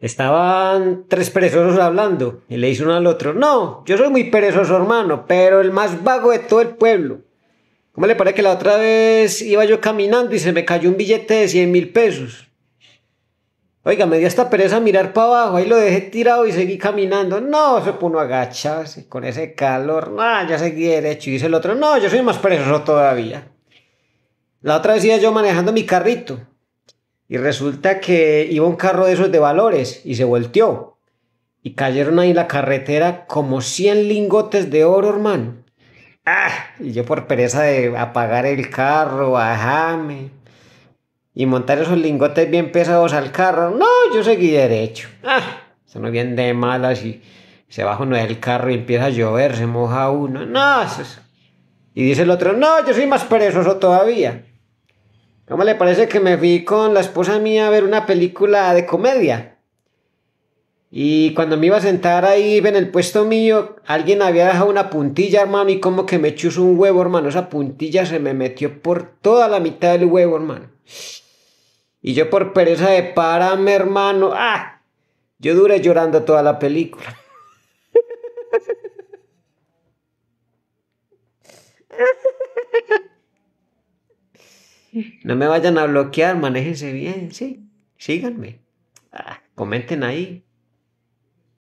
Estaban tres perezosos hablando y le hizo uno al otro, no, yo soy muy perezoso hermano, pero el más vago de todo el pueblo. ¿Cómo le parece que la otra vez iba yo caminando y se me cayó un billete de 100 mil pesos? Oiga, me dio esta pereza mirar para abajo, ahí lo dejé tirado y seguí caminando. No, se puso agachado, con ese calor, no, ya seguí derecho. Y dice el otro, no, yo soy más perezoso todavía. La otra vez iba yo manejando mi carrito y resulta que iba un carro de esos de valores y se volteó. Y cayeron ahí en la carretera como 100 lingotes de oro, hermano. ¡Ah! Y yo por pereza de apagar el carro, bajame, y montar esos lingotes bien pesados al carro. No, yo seguí derecho. ¡Ah! Se nos viene de malas y se baja uno del carro y empieza a llover, se moja uno. No, Y dice el otro, no, yo soy más perezoso todavía. ¿Cómo le parece que me fui con la esposa mía a ver una película de comedia? Y cuando me iba a sentar ahí en el puesto mío, alguien había dejado una puntilla, hermano, y como que me chuso un huevo, hermano. Esa puntilla se me metió por toda la mitad del huevo, hermano. Y yo por pereza de parame, hermano. ¡Ah! Yo duré llorando toda la película. No me vayan a bloquear, manéjense bien, sí. Síganme. Ah, comenten ahí.